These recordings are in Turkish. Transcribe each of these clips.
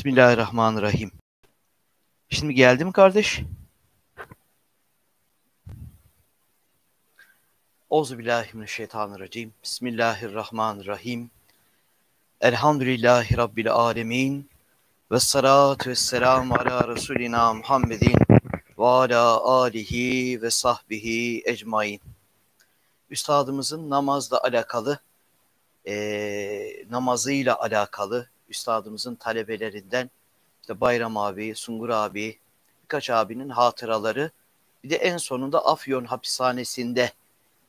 Bismillahirrahmanirrahim. Şimdi geldi mi kardeş? Euzubillahimineşşeytanirracim. Bismillahirrahmanirrahim. Elhamdülillahi Rabbil alemin. Ve salatu ve selamu ala Resulina Muhammedin ve ala alihi ve sahbihi ecmain. Üstadımızın namazla alakalı, e, namazıyla alakalı üstadımızın talebelerinden işte Bayram abi, Sungur abi, birkaç abinin hatıraları bir de en sonunda Afyon hapishanesinde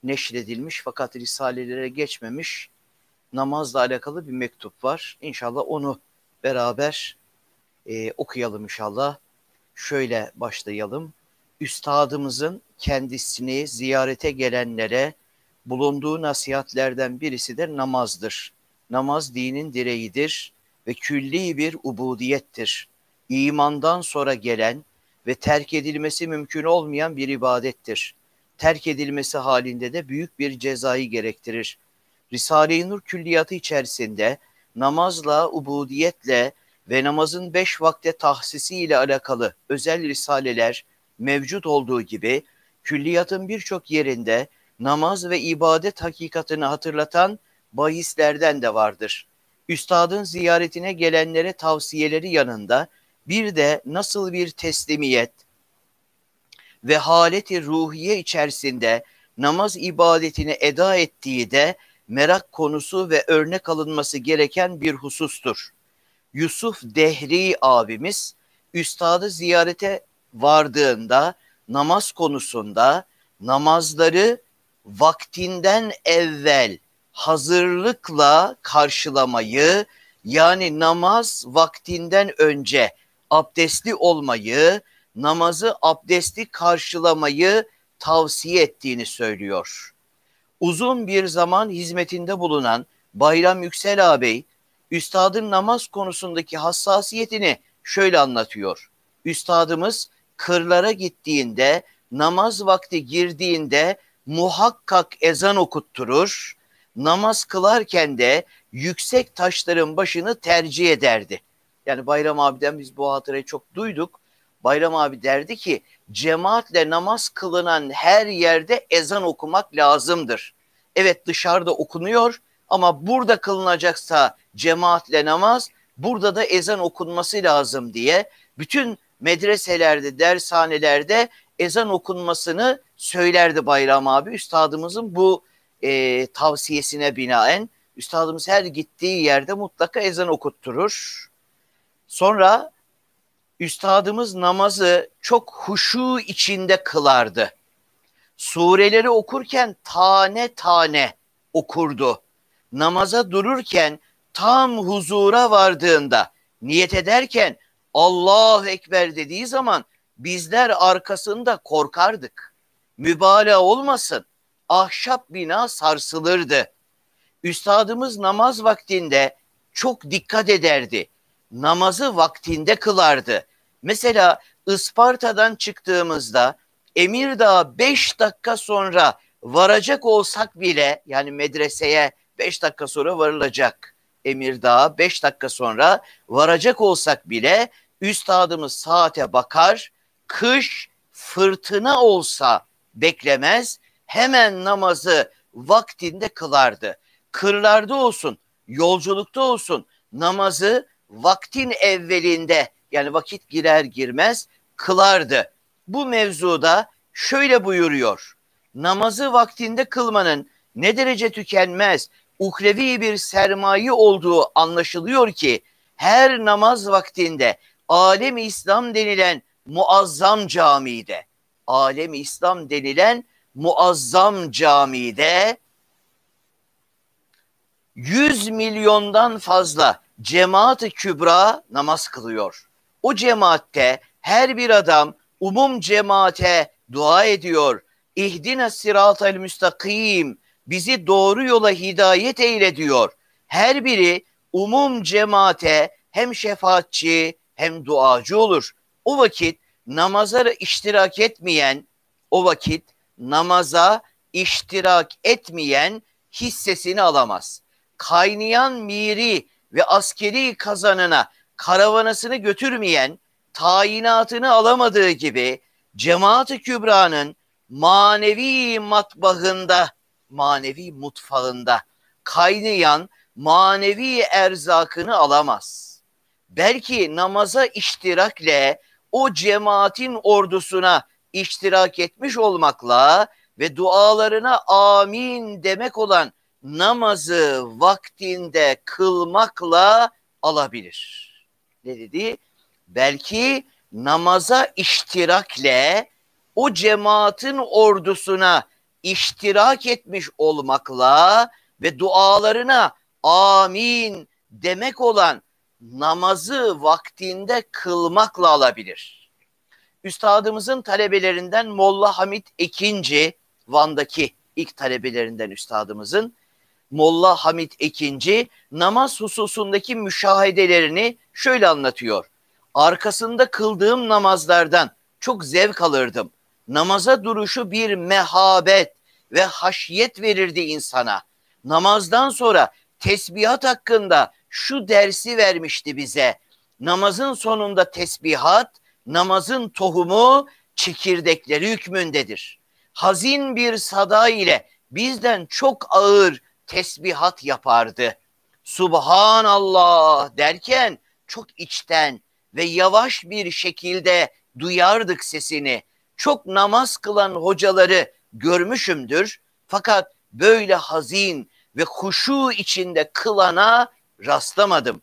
neşredilmiş fakat risalelere geçmemiş namazla alakalı bir mektup var. İnşallah onu beraber e, okuyalım inşallah. Şöyle başlayalım. Üstadımızın kendisini ziyarete gelenlere bulunduğu nasihatlerden birisi de namazdır. Namaz dinin direğidir ve külli bir ubudiyettir. İmandan sonra gelen ve terk edilmesi mümkün olmayan bir ibadettir. Terk edilmesi halinde de büyük bir cezayı gerektirir. Risale-i Nur külliyatı içerisinde namazla, ubudiyetle ve namazın beş vakte tahsisi ile alakalı özel risaleler mevcut olduğu gibi külliyatın birçok yerinde namaz ve ibadet hakikatini hatırlatan bahislerden de vardır üstadın ziyaretine gelenlere tavsiyeleri yanında bir de nasıl bir teslimiyet ve haleti ruhiye içerisinde namaz ibadetini eda ettiği de merak konusu ve örnek alınması gereken bir husustur. Yusuf Dehri abimiz üstadı ziyarete vardığında namaz konusunda namazları vaktinden evvel hazırlıkla karşılamayı yani namaz vaktinden önce abdestli olmayı, namazı abdestli karşılamayı tavsiye ettiğini söylüyor. Uzun bir zaman hizmetinde bulunan Bayram Yüksel ağabey, üstadın namaz konusundaki hassasiyetini şöyle anlatıyor. Üstadımız kırlara gittiğinde, namaz vakti girdiğinde muhakkak ezan okutturur, namaz kılarken de yüksek taşların başını tercih ederdi. Yani Bayram abiden biz bu hatırayı çok duyduk. Bayram abi derdi ki cemaatle namaz kılınan her yerde ezan okumak lazımdır. Evet dışarıda okunuyor ama burada kılınacaksa cemaatle namaz burada da ezan okunması lazım diye bütün medreselerde, dershanelerde ezan okunmasını söylerdi Bayram abi. Üstadımızın bu e, tavsiyesine binaen üstadımız her gittiği yerde mutlaka ezan okutturur. Sonra üstadımız namazı çok huşu içinde kılardı. Sureleri okurken tane tane okurdu. Namaza dururken tam huzura vardığında niyet ederken Allahu Ekber dediği zaman bizler arkasında korkardık. Mübalağa olmasın ahşap bina sarsılırdı. Üstadımız namaz vaktinde çok dikkat ederdi. Namazı vaktinde kılardı. Mesela Isparta'dan çıktığımızda Emirdağ 5 dakika sonra varacak olsak bile yani medreseye 5 dakika sonra varılacak. Emirdağ'a 5 dakika sonra varacak olsak bile üstadımız saate bakar. Kış fırtına olsa beklemez hemen namazı vaktinde kılardı. Kırlarda olsun, yolculukta olsun namazı vaktin evvelinde yani vakit girer girmez kılardı. Bu mevzuda şöyle buyuruyor. Namazı vaktinde kılmanın ne derece tükenmez ukrevi bir sermaye olduğu anlaşılıyor ki her namaz vaktinde alem İslam denilen muazzam camide, alem İslam denilen muazzam camide 100 milyondan fazla cemaat-ı kübra namaz kılıyor. O cemaatte her bir adam umum cemaate dua ediyor. İhdine el müstakim bizi doğru yola hidayet eyle diyor. Her biri umum cemaate hem şefaatçi hem duacı olur. O vakit namaza iştirak etmeyen o vakit namaza iştirak etmeyen hissesini alamaz. Kaynayan miri ve askeri kazanına karavanasını götürmeyen tayinatını alamadığı gibi cemaat-ı kübranın manevi matbahında, manevi mutfağında kaynayan manevi erzakını alamaz. Belki namaza iştirakle o cemaatin ordusuna iştirak etmiş olmakla ve dualarına amin demek olan namazı vaktinde kılmakla alabilir. Ne dedi? Belki namaza iştirakle o cemaatin ordusuna iştirak etmiş olmakla ve dualarına amin demek olan namazı vaktinde kılmakla alabilir.'' üstadımızın talebelerinden Molla Hamit Ekinci, Van'daki ilk talebelerinden üstadımızın Molla Hamit Ekinci namaz hususundaki müşahedelerini şöyle anlatıyor. Arkasında kıldığım namazlardan çok zevk alırdım. Namaza duruşu bir mehabet ve haşiyet verirdi insana. Namazdan sonra tesbihat hakkında şu dersi vermişti bize. Namazın sonunda tesbihat namazın tohumu çekirdekleri hükmündedir. Hazin bir sada ile bizden çok ağır tesbihat yapardı. Subhanallah derken çok içten ve yavaş bir şekilde duyardık sesini. Çok namaz kılan hocaları görmüşümdür. Fakat böyle hazin ve huşu içinde kılana rastlamadım.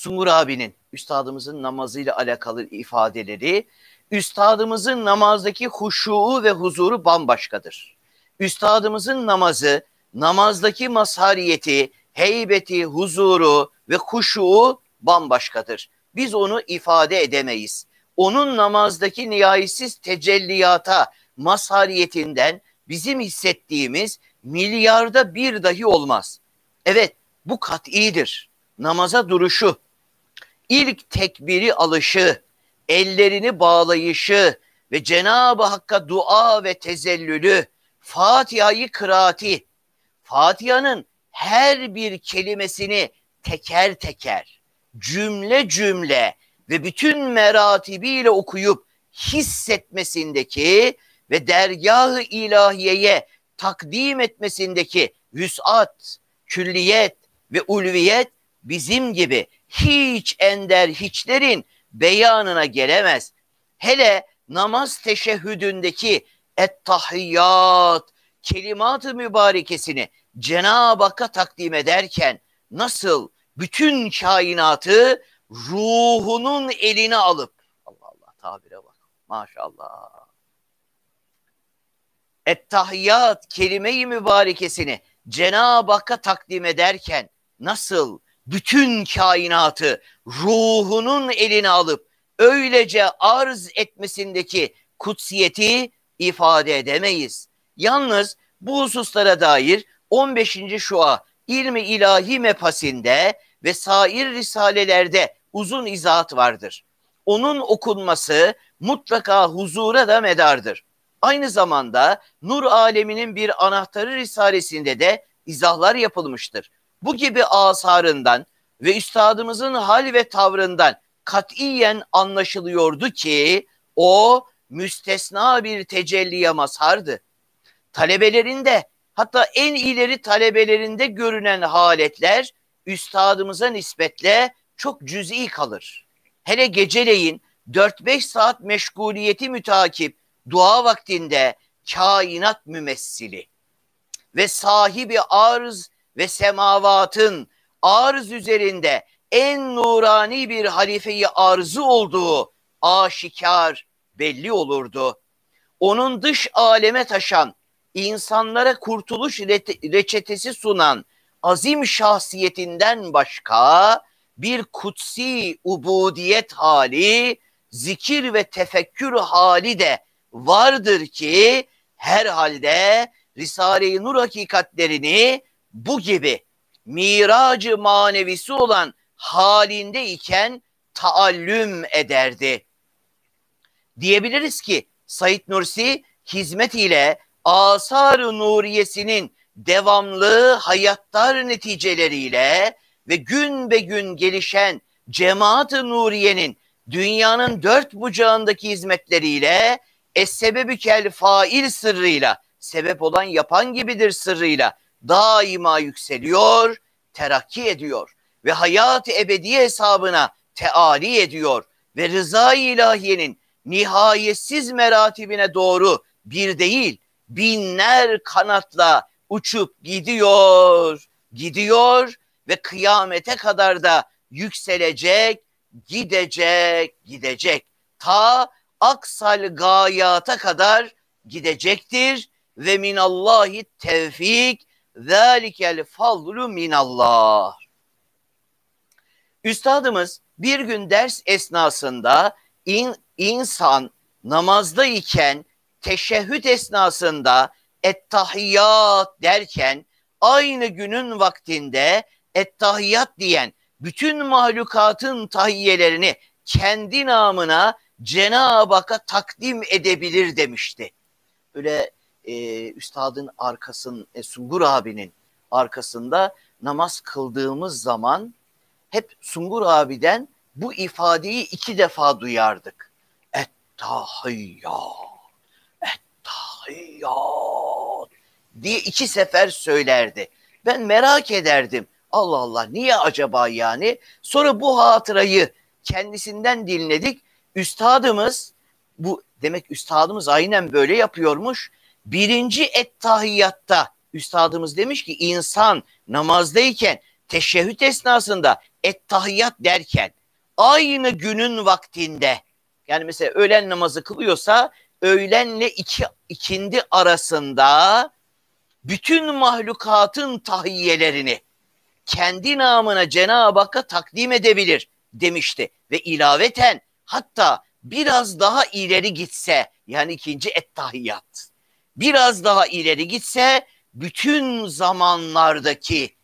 Sungur abinin, üstadımızın namazıyla alakalı ifadeleri, üstadımızın namazdaki huşuğu ve huzuru bambaşkadır. Üstadımızın namazı, namazdaki mazhariyeti, heybeti, huzuru ve huşuğu bambaşkadır. Biz onu ifade edemeyiz. Onun namazdaki nihayesiz tecelliyata, mazhariyetinden bizim hissettiğimiz milyarda bir dahi olmaz. Evet bu kat'idir. Namaza duruşu, ilk tekbiri alışı, ellerini bağlayışı ve Cenab-ı Hakk'a dua ve tezellülü, Fatiha'yı kıraati, Fatiha'nın her bir kelimesini teker teker, cümle cümle ve bütün meratibiyle okuyup hissetmesindeki ve dergah-ı ilahiyeye takdim etmesindeki vüsat, külliyet ve ulviyet bizim gibi hiç ender hiçlerin beyanına gelemez. Hele namaz teşehhüdündeki ettahiyyat kelimat-ı mübarekesini Cenab-ı Hakk'a takdim ederken nasıl bütün kainatı ruhunun eline alıp Allah Allah tabire bak maşallah ettahiyyat kelime-i mübarekesini Cenab-ı Hakk'a takdim ederken nasıl bütün kainatı ruhunun eline alıp öylece arz etmesindeki kutsiyeti ifade edemeyiz. Yalnız bu hususlara dair 15. Şua ilmi İlahi Mepasinde ve sair risalelerde uzun izahat vardır. Onun okunması mutlaka huzura da medardır. Aynı zamanda Nur Aleminin bir anahtarı risalesinde de izahlar yapılmıştır bu gibi asarından ve üstadımızın hal ve tavrından katiyen anlaşılıyordu ki o müstesna bir tecelliye mazhardı. Talebelerinde hatta en ileri talebelerinde görünen haletler üstadımıza nispetle çok cüz'i kalır. Hele geceleyin 4-5 saat meşguliyeti mütakip dua vaktinde kainat mümessili ve sahibi arz ve semavatın arz üzerinde en nurani bir halifeyi arzu olduğu aşikar belli olurdu. Onun dış aleme taşan, insanlara kurtuluş reçetesi sunan azim şahsiyetinden başka bir kutsi ubudiyet hali, zikir ve tefekkür hali de vardır ki herhalde Risale-i Nur hakikatlerini bu gibi miracı manevisi olan halinde iken taallüm ederdi. Diyebiliriz ki Said Nursi hizmet ile asar-ı nuriyesinin devamlı hayatlar neticeleriyle ve gün be gün gelişen cemaat-ı nuriyenin dünyanın dört bucağındaki hizmetleriyle es sebebü kel fail sırrıyla sebep olan yapan gibidir sırrıyla daima yükseliyor, terakki ediyor ve hayat ebedi hesabına teali ediyor ve rızayı ilahiyenin nihayetsiz meratibine doğru bir değil binler kanatla uçup gidiyor, gidiyor ve kıyamete kadar da yükselecek, gidecek, gidecek. Ta aksal gayata kadar gidecektir ve minallahi tevfik Zalikel fadlu minallah. Üstadımız bir gün ders esnasında in, insan namazda iken teşehhüt esnasında ettahiyat derken aynı günün vaktinde ettahiyat diyen bütün mahlukatın tahiyelerini kendi namına Cenab-ı Hakk'a takdim edebilir demişti. Böyle e, üstadın arkasın, e, Sungur abinin arkasında namaz kıldığımız zaman hep Sungur abiden bu ifadeyi iki defa duyardık. Ettahiyyat, ettahiyyat diye iki sefer söylerdi. Ben merak ederdim. Allah Allah niye acaba yani? Sonra bu hatırayı kendisinden dinledik. Üstadımız bu demek üstadımız aynen böyle yapıyormuş. Birinci ettahiyatta tahiyyatta üstadımız demiş ki insan namazdayken teşehhüt esnasında et derken aynı günün vaktinde yani mesela öğlen namazı kılıyorsa öğlenle iki, ikindi arasında bütün mahlukatın tahiyyelerini kendi namına Cenab-ı Hakk'a takdim edebilir demişti. Ve ilaveten hatta biraz daha ileri gitse yani ikinci ettahiyat tahiyyat biraz daha ileri gitse bütün zamanlardaki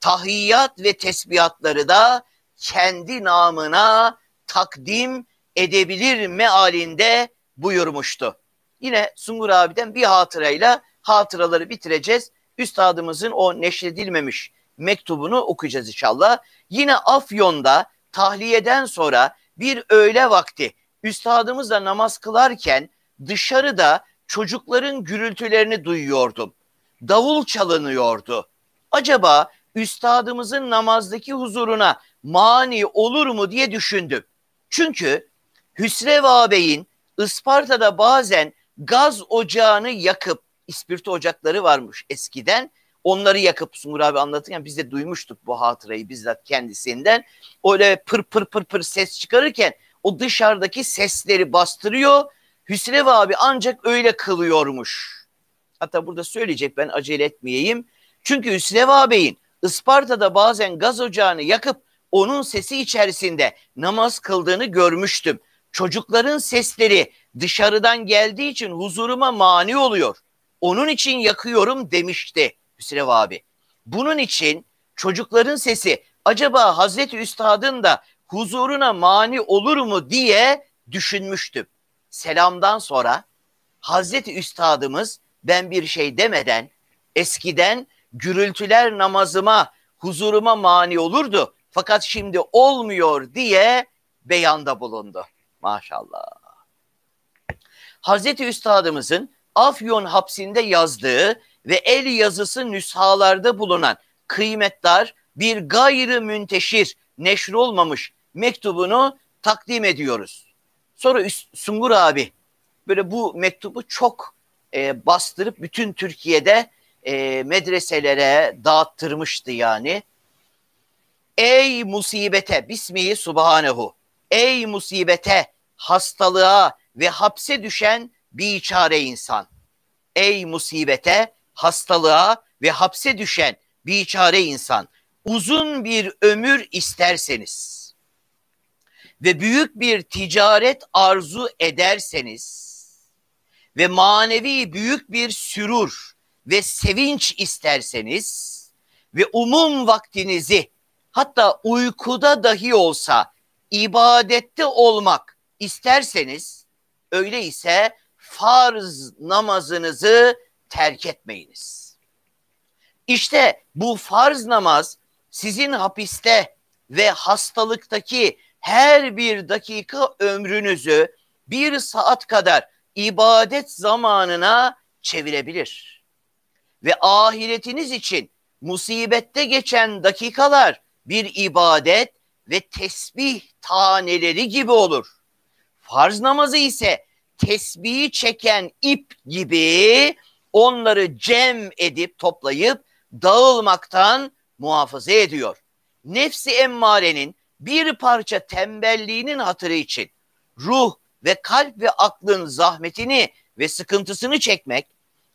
tahiyyat ve tesbihatları da kendi namına takdim edebilir mealinde buyurmuştu. Yine Sungur abiden bir hatırayla hatıraları bitireceğiz. Üstadımızın o neşredilmemiş mektubunu okuyacağız inşallah. Yine Afyon'da tahliyeden sonra bir öğle vakti üstadımızla namaz kılarken dışarıda çocukların gürültülerini duyuyordum. Davul çalınıyordu. Acaba üstadımızın namazdaki huzuruna mani olur mu diye düşündüm. Çünkü Hüsrev ağabeyin Isparta'da bazen gaz ocağını yakıp ispirto ocakları varmış eskiden. Onları yakıp Sungur abi anlatırken biz de duymuştuk bu hatırayı bizzat kendisinden. Öyle pır pır pır pır ses çıkarırken o dışarıdaki sesleri bastırıyor Hüsrev abi ancak öyle kılıyormuş. Hatta burada söyleyecek ben acele etmeyeyim. Çünkü Hüsrev ağabeyin Isparta'da bazen gaz ocağını yakıp onun sesi içerisinde namaz kıldığını görmüştüm. Çocukların sesleri dışarıdan geldiği için huzuruma mani oluyor. Onun için yakıyorum demişti Hüsrev abi. Bunun için çocukların sesi acaba Hazreti Üstad'ın da huzuruna mani olur mu diye düşünmüştüm selamdan sonra Hazreti Üstadımız ben bir şey demeden eskiden gürültüler namazıma, huzuruma mani olurdu. Fakat şimdi olmuyor diye beyanda bulundu. Maşallah. Hazreti Üstadımızın Afyon hapsinde yazdığı ve el yazısı nüshalarda bulunan kıymetdar bir gayrı münteşir, olmamış mektubunu takdim ediyoruz. Sonra Sungur abi böyle bu mektubu çok e, bastırıp bütün Türkiye'de e, medreselere dağıttırmıştı yani. Ey musibete bismihi subhanehu. Ey musibete hastalığa ve hapse düşen bir çare insan. Ey musibete hastalığa ve hapse düşen bir çare insan. Uzun bir ömür isterseniz ve büyük bir ticaret arzu ederseniz ve manevi büyük bir sürur ve sevinç isterseniz ve umum vaktinizi hatta uykuda dahi olsa ibadette olmak isterseniz öyleyse farz namazınızı terk etmeyiniz. İşte bu farz namaz sizin hapiste ve hastalıktaki her bir dakika ömrünüzü bir saat kadar ibadet zamanına çevirebilir. Ve ahiretiniz için musibette geçen dakikalar bir ibadet ve tesbih taneleri gibi olur. Farz namazı ise tesbihi çeken ip gibi onları cem edip toplayıp dağılmaktan muhafaza ediyor. Nefsi emmarenin bir parça tembelliğinin hatırı için ruh ve kalp ve aklın zahmetini ve sıkıntısını çekmek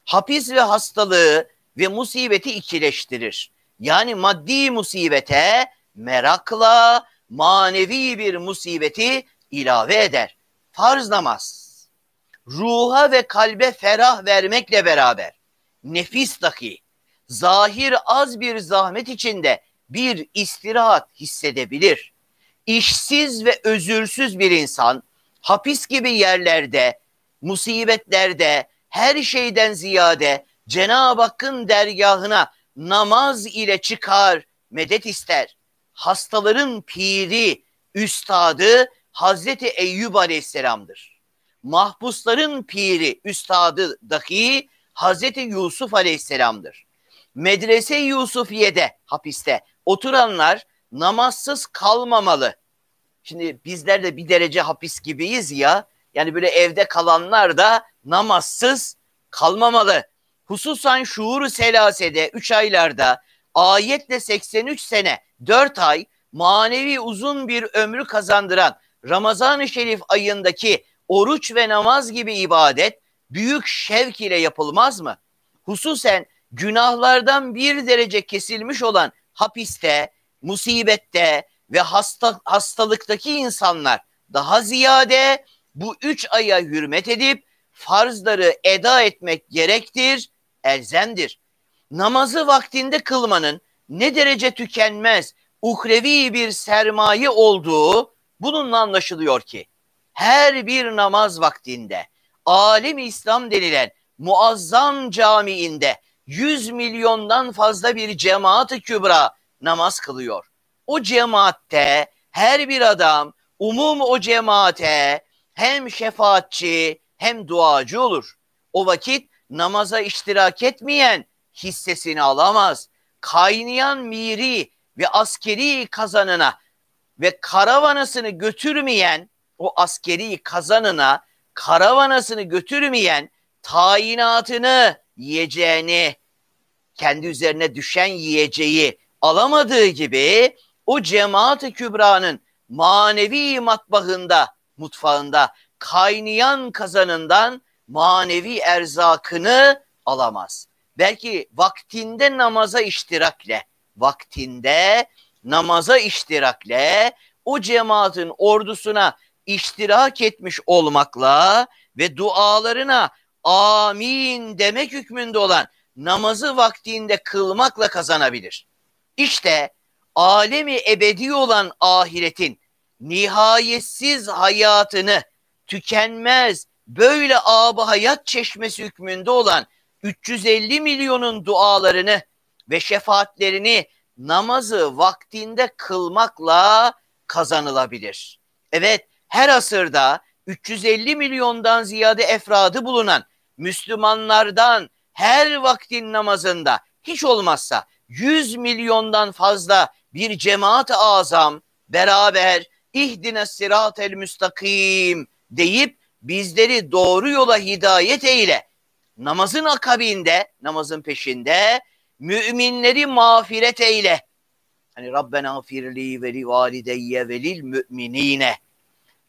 hapis ve hastalığı ve musibeti ikileştirir. Yani maddi musibete merakla manevi bir musibeti ilave eder. Farz namaz ruha ve kalbe ferah vermekle beraber nefis dahi zahir az bir zahmet içinde bir istirahat hissedebilir işsiz ve özürsüz bir insan hapis gibi yerlerde, musibetlerde, her şeyden ziyade Cenab-ı Hakk'ın dergahına namaz ile çıkar, medet ister. Hastaların piri, üstadı Hazreti Eyüp Aleyhisselam'dır. Mahpusların piri, üstadı dahi Hazreti Yusuf Aleyhisselam'dır. Medrese Yusufiye'de hapiste oturanlar namazsız kalmamalı. Şimdi bizler de bir derece hapis gibiyiz ya. Yani böyle evde kalanlar da namazsız kalmamalı. Hususan şuuru selasede 3 aylarda ayetle 83 sene 4 ay manevi uzun bir ömrü kazandıran Ramazan-ı Şerif ayındaki oruç ve namaz gibi ibadet büyük şevk ile yapılmaz mı? Hususen günahlardan bir derece kesilmiş olan hapiste musibette ve hasta hastalıktaki insanlar daha ziyade bu üç aya hürmet edip farzları eda etmek gerektir, elzemdir. Namazı vaktinde kılmanın ne derece tükenmez, uhrevi bir sermaye olduğu bununla anlaşılıyor ki her bir namaz vaktinde alim İslam denilen muazzam camiinde 100 milyondan fazla bir cemaat-ı kübra namaz kılıyor. O cemaatte her bir adam umum o cemaate hem şefaatçi hem duacı olur. O vakit namaza iştirak etmeyen hissesini alamaz. Kaynayan miri ve askeri kazanına ve karavanasını götürmeyen o askeri kazanına karavanasını götürmeyen tayinatını yiyeceğini kendi üzerine düşen yiyeceği alamadığı gibi o cemaat-i kübranın manevi matbahında, mutfağında kaynayan kazanından manevi erzakını alamaz. Belki vaktinde namaza iştirakle, vaktinde namaza iştirakle o cemaatin ordusuna iştirak etmiş olmakla ve dualarına amin demek hükmünde olan namazı vaktinde kılmakla kazanabilir. İşte alemi ebedi olan ahiretin nihayetsiz hayatını tükenmez böyle abı hayat çeşmesi hükmünde olan 350 milyonun dualarını ve şefaatlerini namazı vaktinde kılmakla kazanılabilir. Evet her asırda 350 milyondan ziyade efradı bulunan Müslümanlardan her vaktin namazında hiç olmazsa 100 milyondan fazla bir cemaat azam beraber ihdine el müstakim deyip bizleri doğru yola hidayet eyle. Namazın akabinde, namazın peşinde müminleri mağfiret eyle. Hani Rabbena firli ve li valideyye ve lil müminine.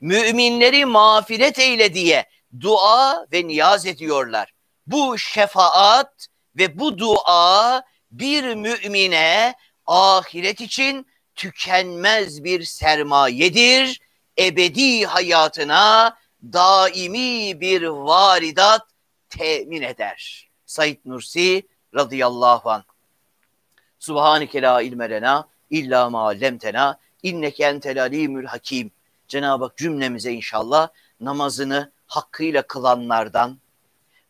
Müminleri mağfiret eyle diye dua ve niyaz ediyorlar. Bu şefaat ve bu dua bir mümine ahiret için tükenmez bir sermayedir. Ebedi hayatına daimi bir varidat temin eder. Said Nursi radıyallahu anh. Subhaneke la ilme lena illa ma allemtena inneke entel alimül hakim. Cenab-ı Hak cümlemize inşallah namazını hakkıyla kılanlardan,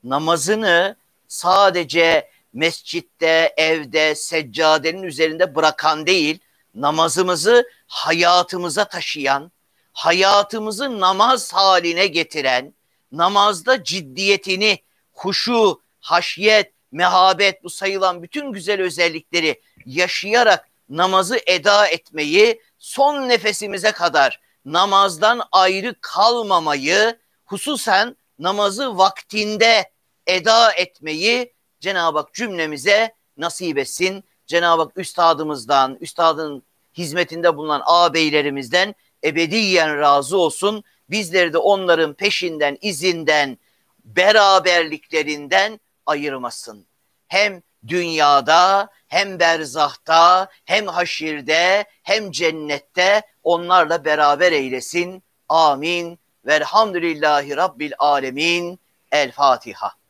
namazını sadece mescitte, evde, seccadenin üzerinde bırakan değil, namazımızı hayatımıza taşıyan, hayatımızı namaz haline getiren, namazda ciddiyetini, huşu, haşiyet, mehabet bu sayılan bütün güzel özellikleri yaşayarak namazı eda etmeyi, son nefesimize kadar namazdan ayrı kalmamayı, hususen namazı vaktinde eda etmeyi Cenab-ı Hak cümlemize nasip etsin. Cenab-ı Hak üstadımızdan, üstadın hizmetinde bulunan ağabeylerimizden ebediyen razı olsun. Bizleri de onların peşinden, izinden, beraberliklerinden ayırmasın. Hem dünyada hem berzahta hem haşirde hem cennette onlarla beraber eylesin. Amin. Velhamdülillahi Rabbil Alemin. El Fatiha.